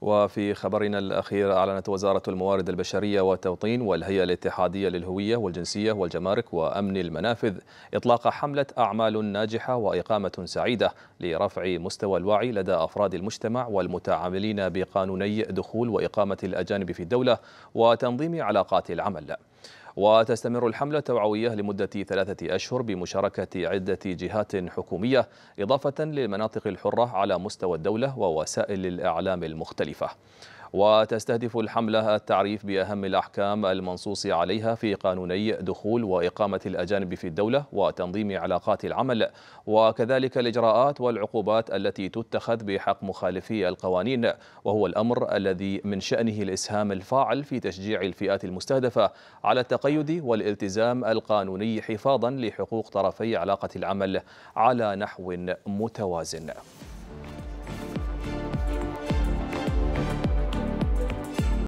وفي خبرنا الأخير أعلنت وزارة الموارد البشرية والتوطين والهيئة الاتحادية للهوية والجنسية والجمارك وأمن المنافذ إطلاق حملة أعمال ناجحة وإقامة سعيدة لرفع مستوى الوعي لدى أفراد المجتمع والمتعاملين بقانوني دخول وإقامة الأجانب في الدولة وتنظيم علاقات العمل وتستمر الحملة التوعوية لمدة ثلاثة أشهر بمشاركة عدة جهات حكومية إضافة للمناطق الحرة على مستوى الدولة ووسائل الإعلام المختلفة وتستهدف الحملة التعريف بأهم الأحكام المنصوص عليها في قانوني دخول وإقامة الأجانب في الدولة وتنظيم علاقات العمل وكذلك الإجراءات والعقوبات التي تتخذ بحق مخالفي القوانين وهو الأمر الذي من شأنه الإسهام الفاعل في تشجيع الفئات المستهدفة على التقيد والالتزام القانوني حفاظا لحقوق طرفي علاقة العمل على نحو متوازن